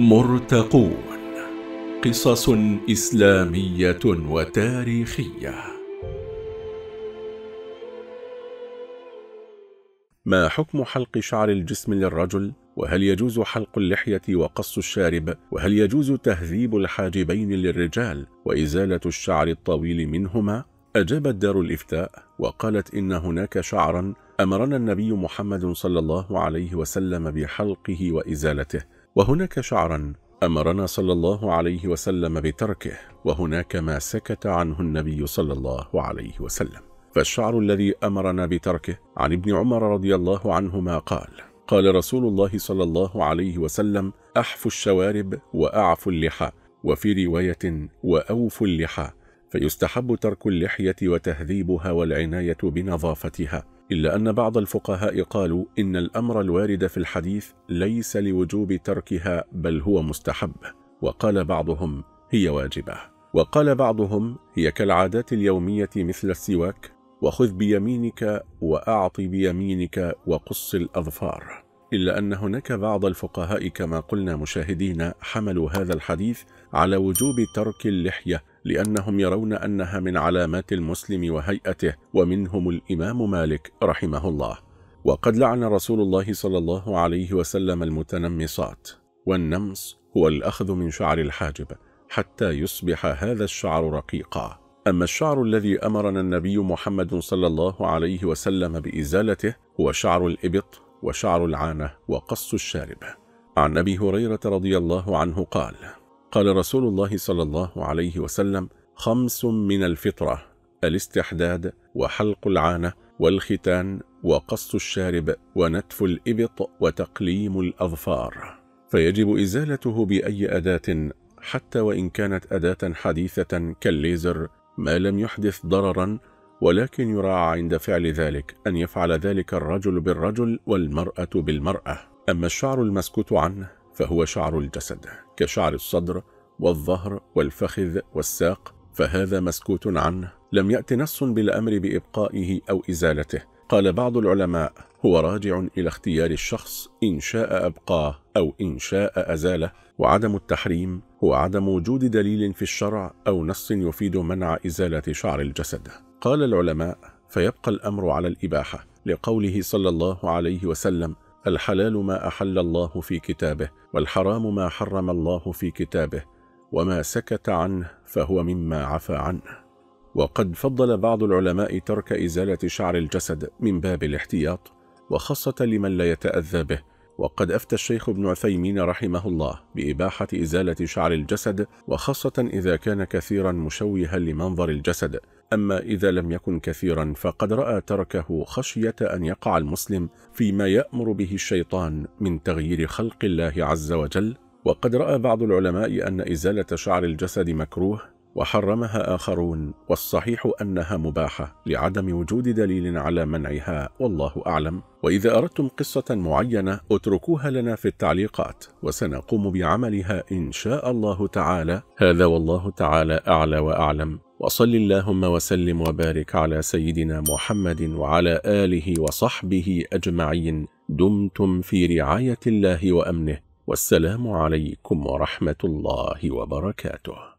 مرتقون قصص إسلامية وتاريخية ما حكم حلق شعر الجسم للرجل؟ وهل يجوز حلق اللحية وقص الشارب؟ وهل يجوز تهذيب الحاجبين للرجال وإزالة الشعر الطويل منهما؟ أجابت دار الإفتاء وقالت إن هناك شعرا أمرنا النبي محمد صلى الله عليه وسلم بحلقه وإزالته وهناك شعرا أمرنا صلى الله عليه وسلم بتركه وهناك ما سكت عنه النبي صلى الله عليه وسلم فالشعر الذي أمرنا بتركه عن ابن عمر رضي الله عنهما قال قال رسول الله صلى الله عليه وسلم أحف الشوارب وأعف اللحى وفي رواية وأوف اللحى فيستحب ترك اللحية وتهذيبها والعناية بنظافتها إلا أن بعض الفقهاء قالوا إن الأمر الوارد في الحديث ليس لوجوب تركها بل هو مستحب وقال بعضهم هي واجبة وقال بعضهم هي كالعادات اليومية مثل السواك وخذ بيمينك وأعط بيمينك وقص الأظفار إلا أن هناك بعض الفقهاء كما قلنا مشاهدين حملوا هذا الحديث على وجوب ترك اللحية لأنهم يرون أنها من علامات المسلم وهيئته ومنهم الإمام مالك رحمه الله وقد لعن رسول الله صلى الله عليه وسلم المتنمصات والنمص هو الأخذ من شعر الحاجب حتى يصبح هذا الشعر رقيقا أما الشعر الذي أمرنا النبي محمد صلى الله عليه وسلم بإزالته هو شعر الإبط وشعر العانة وقص الشارب عن أبي هريرة رضي الله عنه قال قال رسول الله صلى الله عليه وسلم خمس من الفطرة الاستحداد وحلق العانة والختان وقص الشارب ونتف الإبط وتقليم الأظفار فيجب إزالته بأي أداة حتى وإن كانت أداة حديثة كالليزر ما لم يحدث ضررا ولكن يراعى عند فعل ذلك أن يفعل ذلك الرجل بالرجل والمرأة بالمرأة أما الشعر المسكوت عنه فهو شعر الجسد كشعر الصدر والظهر والفخذ والساق فهذا مسكوت عنه لم يأت نص بالأمر بإبقائه أو إزالته قال بعض العلماء هو راجع إلى اختيار الشخص إن شاء أبقاه أو إن شاء أزاله وعدم التحريم هو عدم وجود دليل في الشرع أو نص يفيد منع إزالة شعر الجسد قال العلماء فيبقى الأمر على الإباحة لقوله صلى الله عليه وسلم الحلال ما أحل الله في كتابه والحرام ما حرم الله في كتابه وما سكت عنه فهو مما عفى عنه وقد فضل بعض العلماء ترك إزالة شعر الجسد من باب الاحتياط وخاصة لمن لا يتأذى به وقد أفتى الشيخ ابن عثيمين رحمه الله بإباحة إزالة شعر الجسد وخاصة إذا كان كثيرا مشوها لمنظر الجسد أما إذا لم يكن كثيرا فقد رأى تركه خشية أن يقع المسلم فيما يأمر به الشيطان من تغيير خلق الله عز وجل وقد رأى بعض العلماء أن إزالة شعر الجسد مكروه وحرمها آخرون والصحيح أنها مباحة لعدم وجود دليل على منعها والله أعلم وإذا أردتم قصة معينة اتركوها لنا في التعليقات وسنقوم بعملها إن شاء الله تعالى هذا والله تعالى أعلى وأعلم وصل اللهم وسلم وبارك على سيدنا محمد وعلى آله وصحبه أجمعين دمتم في رعاية الله وأمنه والسلام عليكم ورحمة الله وبركاته